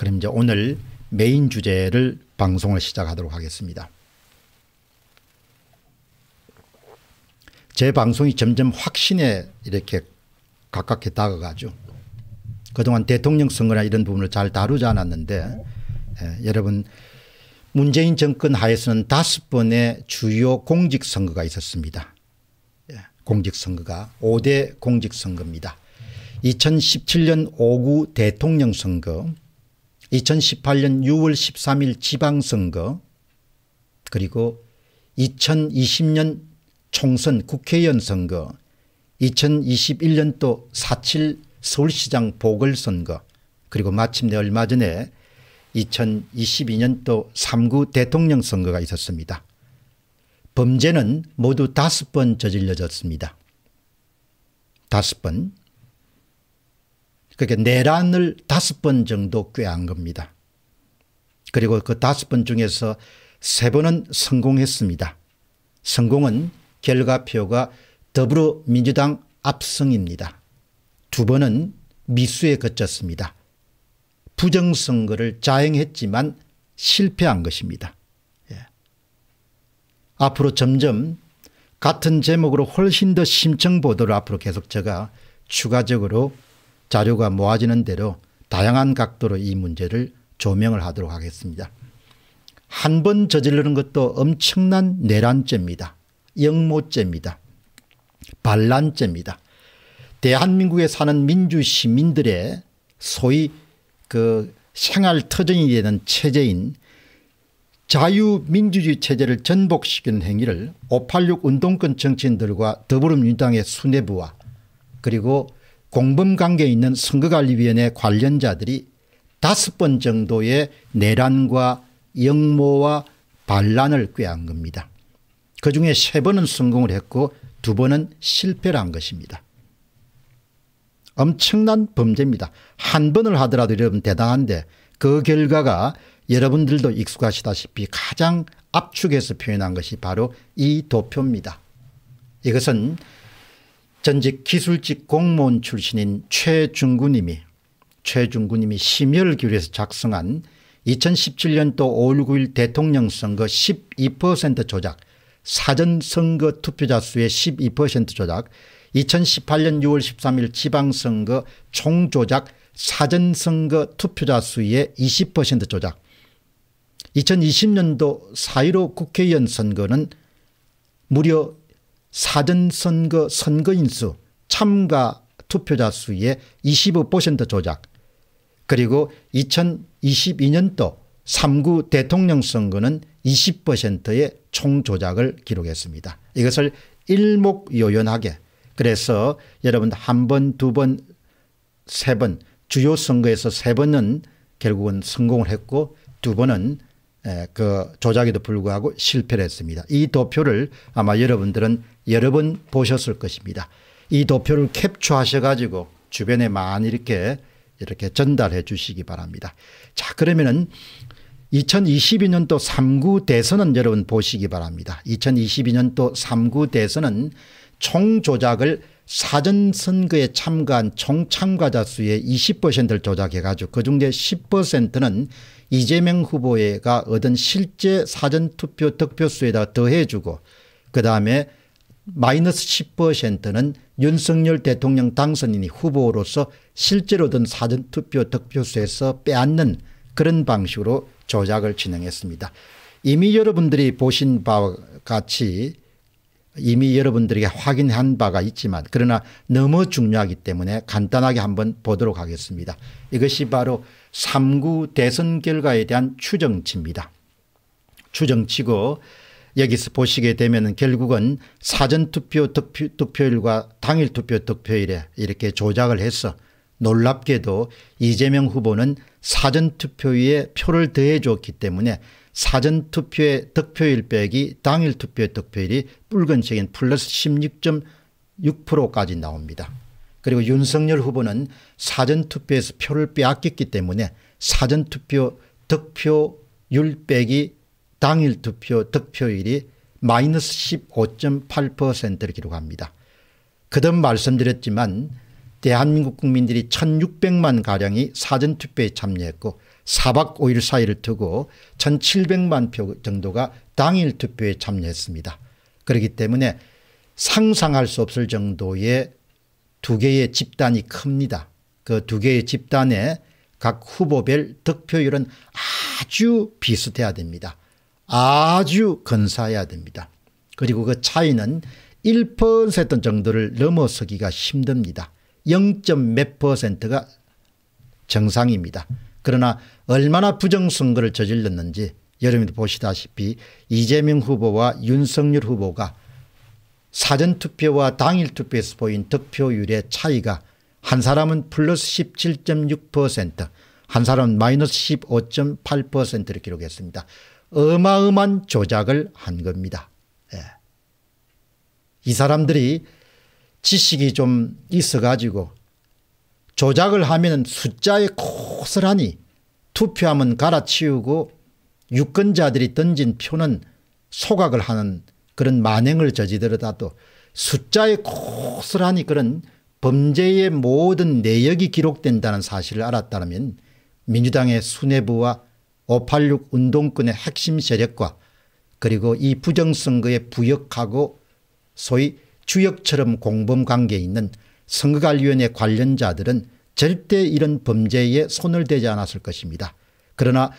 그럼 이제 오늘 메인 주제를 방송을 시작하도록 하겠습니다. 제 방송이 점점 확신에 이렇게 가깝게 다가가죠. 그동안 대통령 선거나 이런 부분을 잘 다루지 않았는데 예, 여러분 문재인 정권 하에서는 다섯 번의 주요 공직선거가 있었습니다. 예, 공직선거가 5대 공직선거입니다. 2017년 5구 대통령 선거 2018년 6월 13일 지방선거 그리고 2020년 총선 국회의원 선거 2 0 2 1년또 4.7 서울시장 보궐선거 그리고 마침내 얼마 전에 2 0 2 2년또 3구 대통령 선거가 있었습니다. 범죄는 모두 다섯 번 저질러졌습니다. 다섯 번 그게 렇 내란을 다섯 번 정도 꾀한 겁니다. 그리고 그 다섯 번 중에서 세 번은 성공했습니다. 성공은 결과표가 더불어민주당 압승입니다. 두 번은 미수에 그쳤습니다. 부정선거를 자행했지만 실패한 것입니다. 예. 앞으로 점점 같은 제목으로 훨씬 더 심층 보도를 앞으로 계속 제가 추가적으로 자료가 모아지는 대로 다양한 각도로 이 문제를 조명을 하도록 하겠습니다. 한 번 저지르는 것도 엄청난 내란죄입니다. 영모죄입니다. 반란죄입니다. 대한민국에 사는 민주 시민들의 소위 그 생활 터전이 되는 체제인 자유민주주의 체제를 전복시키는 행위를 586 운동권 정치인들과 더불어민주당의 수뇌부와 그리고 공범관계에 있는 선거관리위원회 관련자들이 다섯 번 정도의 내란과 역모와 반란을 꾀한 겁니다. 그중에 세 번은 성공을 했고 두 번은 실패를 한 것입니다. 엄청난 범죄입니다. 한 번을 하더라도 여러분 대단한데 그 결과가 여러분들도 익숙하시다시피 가장 압축해서 표현한 것이 바로 이 도표입니다. 이것은 전직 기술직 공무원 출신인 최중구님이 최중구님이 심혈기울여서 을 작성한 2017년도 5월 9일 대통령 선거 12% 조작 사전 선거 투표자 수의 12% 조작 2018년 6월 13일 지방선거 총조작 사전선거 투표자 수의 20% 조작 2020년도 4.15 국회의원 선거는 무려 사전선거 선거인수 참가 투표자 수의 25% 조작 그리고 2022년도 3구 대통령 선거는 20%의 총조작을 기록했습니다. 이것을 일목요연하게 그래서 여러분 한 번, 두 번, 세 번 주요 선거에서 세 번은 결국은 성공을 했고 두 번은 예, 그 조작에도 불구하고 실패를 했습니다. 이 도표를 아마 여러분들은 여러 번 보셨을 것입니다. 이 도표를 캡처하셔 가지고 주변에 많이 이렇게 이렇게 전달해 주시기 바랍니다. 자 그러면은 2022년도 3구 대선은 여러분 보시기 바랍니다. 2022년도 3구 대선은 총 조작을 사전선거에 참가한 총 참가자 수의 20%를 조작해 가지고 그 중에 10%는 이재명 후보가 얻은 실제 사전투표 득표수에다 더해주고 그 다음에 마이너스 10%는 윤석열 대통령 당선인이 후보로서 실제로 얻은 사전투표 득표수에서 빼앗는 그런 방식으로 조작을 진행했습니다. 이미 여러분들이 보신 바와 같이 이미 여러분들에게 확인한 바가 있지만 그러나 너무 중요하기 때문에 간단하게 한번 보도록 하겠습니다. 이것이 바로 3구 대선 결과에 대한 추정치입니다. 추정치고 여기서 보시게 되면 결국은 사전투표 득표, 득표율과 당일투표 득표율에 이렇게 조작을 해서 놀랍게도 이재명 후보는 사전투표에 표를 더해줬기 때문에 사전투표의 득표율 빼기 당일 투표의 득표율이 붉은색인 플러스 16.6%까지 나옵니다. 그리고 윤석열 후보는 사전투표에서 표를 빼앗겼기 때문에 사전투표 득표율 빼기 당일 투표 득표율이 마이너스 15.8%를 기록합니다. 그든 말씀드렸지만 대한민국 국민들이 1600만 가량이 사전투표에 참여했고 4박 5일 사이를 두고 1700만 표 정도가 당일 투표에 참여했습니다. 그렇기 때문에 상상할 수 없을 정도의 두 개의 집단이 큽니다. 그 두 개의 집단에 각 후보별 득표율은 아주 비슷해야 됩니다. 아주 근사해야 됩니다. 그리고 그 차이는 1% 정도를 넘어서기가 힘듭니다. 0. 몇 퍼센트가 정상입니다. 그러나 얼마나 부정선거를 저질렀는지 여러분도 보시다시피 이재명 후보와 윤석열 후보가 사전투표와 당일투표에서 보인 득표율의 차이가 한 사람은 플러스 17.6%한 사람은 마이너스 15.8%를 기록했습니다. 어마어마한 조작을 한 겁니다. 예. 이 사람들이 지식이 좀 있어가지고 조작을 하면 숫자에 고스라니 투표함은 갈아치우고 유권자들이 던진 표는 소각을 하는 그런 만행을 저지르다도 숫자에 고스라니 그런 범죄의 모든 내역이 기록된다는 사실을 알았다면 민주당의 수뇌부와 586 운동권의 핵심 세력과 그리고 이 부정선거에 부역하고 소위 주역처럼 공범관계에 있는 선거관리위원회 관련자들은 절대 이런 범죄에 손을 대지 않았을 것입니다. 그러나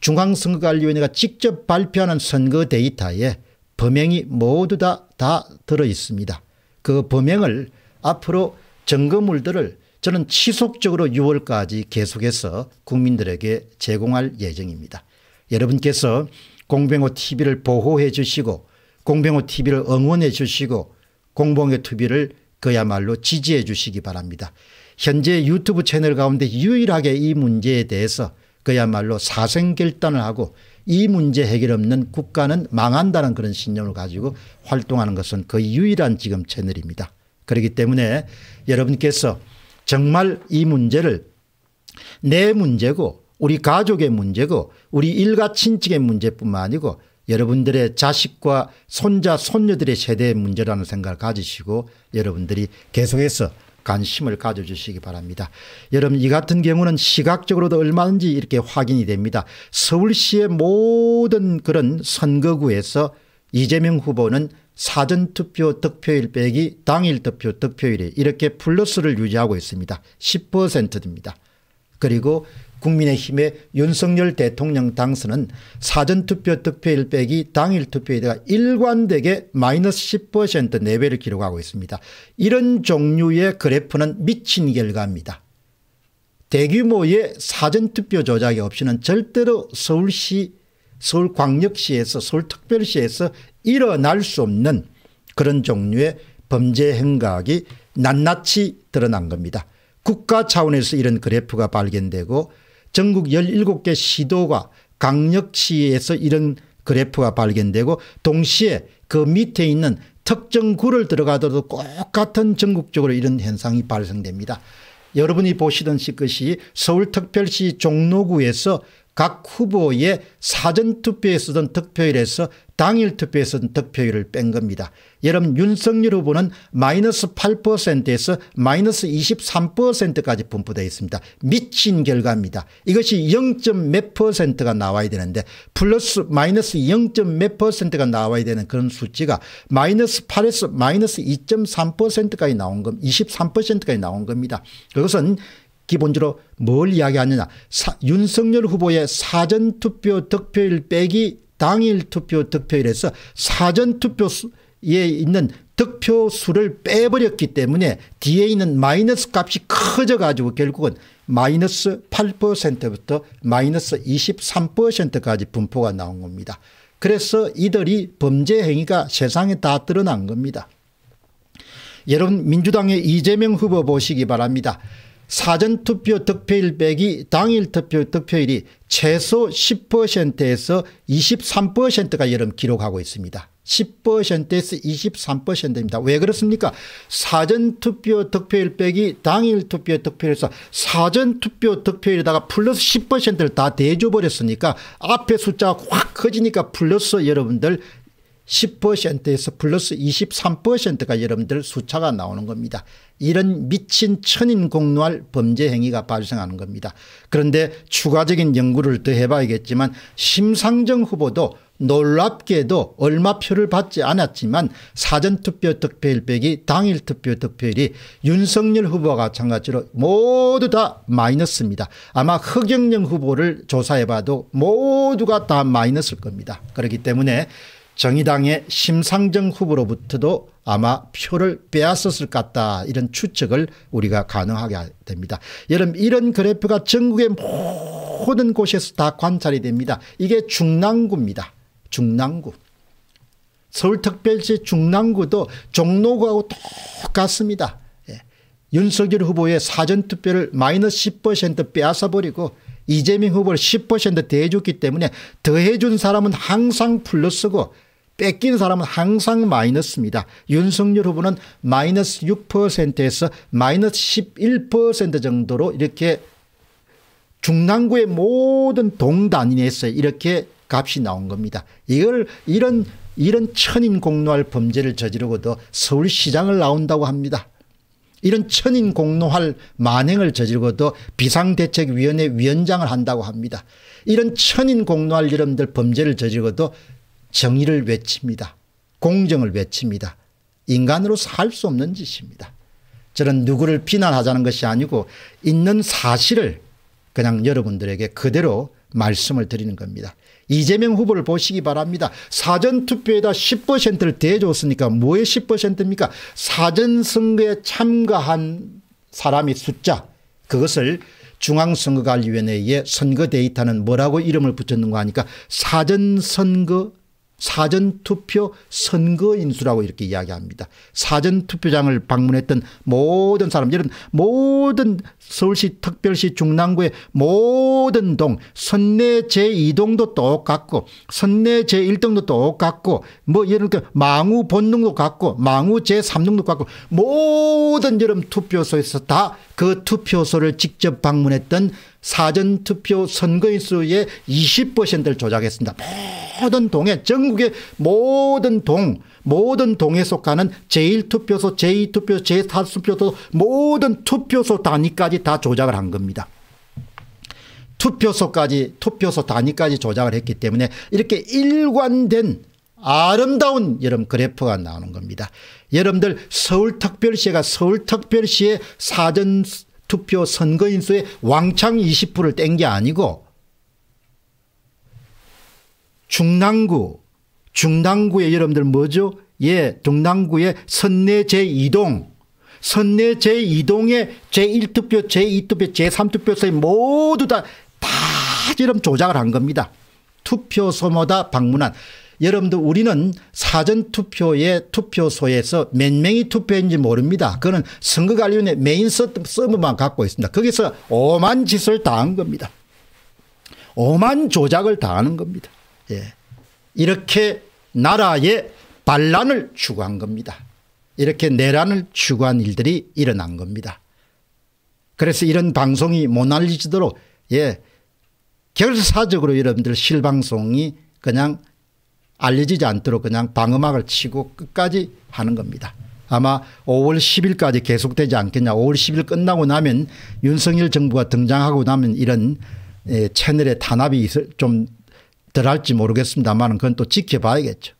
중앙선거관리위원회가 직접 발표하는 선거 데이터에 범행이 모두 다, 다 들어 있습니다. 그 범행을 앞으로 점거물들을 저는 지속적으로 6월까지 계속해서 국민들에게 제공할 예정입니다. 여러분께서 공병호 TV를 보호해 주시고 공병호 TV를 응원해 주시고 공병호 TV를 그야말로 지지해 주시기 바랍니다. 현재 유튜브 채널 가운데 유일하게 이 문제에 대해서 그야말로 사생결단을 하고 이 문제 해결 없는 국가는 망한다는 그런 신념을 가지고 활동하는 것은 거의 유일한 지금 채널입니다. 그렇기 때문에 여러분께서 정말 이 문제를 내 문제고 우리 가족의 문제고 우리 일가 친척의 문제뿐만 아니고 여러분들의 자식과 손자 손녀들의 세대의 문제라는 생각을 가지시고 여러분들이 계속해서 관심을 가져주시기 바랍니다. 여러분 이 같은 경우는 시각적으로도 얼마든지 이렇게 확인이 됩니다. 서울시의 모든 그런 선거구에서 이재명 후보는 사전투표 득표일 빼기 당일 득표 득표일에 이렇게 플러스를 유지하고 있습니다. 10%입니다. 그리고 국민의힘의 윤석열 대통령 당선은 사전투표 득표일 빼기 당일 투표율가 일관되게 마이너스 10% 내외를 기록하고 있습니다. 이런 종류의 그래프는 미친 결과입니다. 대규모의 사전투표 조작이 없이는 절대로 서울시 서울광역시에서 서울특별시에서 일어날 수 없는 그런 종류의 범죄 행각이 낱낱이 드러난 겁니다. 국가 차원에서 이런 그래프가 발견되고 전국 17개 시도가 강력시에서 이런 그래프가 발견되고 동시에 그 밑에 있는 특정 구를 들어가더라도 똑같은 전국적으로 이런 현상이 발생됩니다. 여러분이 보시던 것이 그 서울특별시 종로구에서 각 후보의 사전투표에 쓰던 득표율에서 당일 투표에 쓰던 득표율을 뺀 겁니다. 여러분 윤석열 후보는 마이너스 8%에서 마이너스 23%까지 분포되어 있습니다. 미친 결과입니다. 이것이 0. 몇 퍼센트가 나와야 되는데 플러스 마이너스 0. 몇 퍼센트가 나와야 되는 그런 수치가 마이너스 8에서 마이너스 2.3%까지 나온 겁 23%까지 나온 겁니다. 그것은 기본적으로 뭘 이야기하느냐. 사, 윤석열 후보의 사전투표 득표율 빼기 당일 투표 득표율에서 사전투표에 있는 득표 수를 빼버렸기 때문에 뒤에 있는 마이너스 값이 커져 가지고 결국은 마이너스 8%부터 마이너스 23%까지 분포가 나온 겁니다. 그래서 이들이 범죄 행위가 세상에 다 드러난 겁니다. 여러분 민주당의 이재명 후보 보시기 바랍니다. 사전투표 득표일 빼기 당일 투표 득표율이 최소 10%에서 23%가 여름 기록하고 있습니다. 10%에서 23%입니다. 왜 그렇습니까? 사전투표 득표율 빼기 당일 투표 득표율에서 사전투표 득표율에다가 플러스 10%를 다 대줘버렸으니까 앞에 숫자가 확 커지니까 플러스 여러분들 10%에서 플러스 23%가 여러분들 수차가 나오는 겁니다. 이런 미친 천인 공노할 범죄 행위가 발생하는 겁니다. 그런데 추가적인 연구를 더 해봐야겠지만 심상정 후보도 놀랍게도 얼마 표를 받지 않았지만 사전투표 득표일 빼기 당일 투표 득표율이 윤석열 후보와 마찬가지로 모두 다 마이너스입니다. 아마 허경영 후보를 조사해봐도 모두가 다 마이너스일 겁니다. 그렇기 때문에 정의당의 심상정 후보로부터도 아마 표를 빼앗았을 것 같다 이런 추측을 우리가 가능하게 됩니다. 여러분 이런 그래프가 전국의 모든 곳에서 다 관찰이 됩니다. 이게 중랑구입니다. 중랑구. 서울특별시 중랑구도 종로구하고 똑같습니다. 예. 윤석열 후보의 사전투표를 마이너스 10% 빼앗아버리고 이재명 후보를 10% 대해줬기 때문에 더해준 사람은 항상 플러스고 뺏긴 사람은 항상 마이너스입니다. 윤석열 후보는 마이너스 6%에서 마이너스 11% 정도로 이렇게 중랑구의 모든 동단위에서 이렇게 값이 나온 겁니다. 이걸 이런 이런 천인 공노할 범죄를 저지르고도 서울시장을 나온다고 합니다. 이런 천인 공노할 만행을 저지르고도 비상대책위원회 위원장을 한다고 합니다. 이런 천인 공노할 이름들 범죄를 저지르고도 정의를 외칩니다. 공정을 외칩니다. 인간으로 살 수 없는 짓입니다. 저는 누구를 비난하자는 것이 아니고 있는 사실을 그냥 여러분들에게 그대로 말씀을 드리는 겁니다. 이재명 후보를 보시기 바랍니다. 사전투표에다 10%를 대줬으니까 뭐에 10%입니까? 사전선거에 참가한 사람의 숫자 그것을 중앙선거관리위원회의 선거 데이터는 뭐라고 이름을 붙였는가 하니까 사전선거 사전투표 선거인수라고 이렇게 이야기합니다. 사전투표장을 방문했던 모든 사람, 들은 모든 서울시 특별시 중랑구의 모든 동 선내 제2동도 똑같고 선내 제1동도 똑같고 뭐 예를 들어 그 망우 본능도 같고 망우 제3동도 같고 모든 여름 투표소에서 다 그 투표소를 직접 방문했던 사전투표 선거인 수의 20%를 조작했습니다. 모든 동에 전국의 모든 동 모든 동에 속하는 제1투표소, 제2투표소, 제4투표소 모든 투표소 단위까지 다 조작을 한 겁니다. 투표소까지 투표소 단위까지 조작을 했기 때문에 이렇게 일관된 아름다운 여름 그래프가 나오는 겁니다. 여러분들 서울특별시가 서울특별시의 사전투표 선거인수의 왕창 20%를 뗀 게 아니고 중랑구 중당구에 여러분들 뭐죠? 예, 중랑구의 선내 제2동, 선내 제2동의 제1투표, 제2투표, 제3투표소에 모두 다, 다 지금 조작을 한 겁니다. 투표소마다 방문한. 여러분들 우리는 사전투표의 투표소에서 몇 명이 투표했는지 모릅니다. 그는 선거관리위원회 메인 서버만 갖고 있습니다. 거기서 오만 짓을 다 한 겁니다. 오만 조작을 다 하는 겁니다. 예. 이렇게 나라에 반란을 추구한 겁니다. 이렇게 내란을 추구한 일들이 일어난 겁니다. 그래서 이런 방송이 못알리지도록예 결사적으로 여러분들 실방송이 그냥 알려지지 않도록 그냥 방음악을 치고 끝까지 하는 겁니다. 아마 5월 10일까지 계속되지 않겠냐 5월 10일 끝나고 나면 윤석열 정부가 등장하고 나면 이런 예, 채널의 단합이 좀덜 할지 모르겠습니다만 그건 또 지켜봐야겠죠.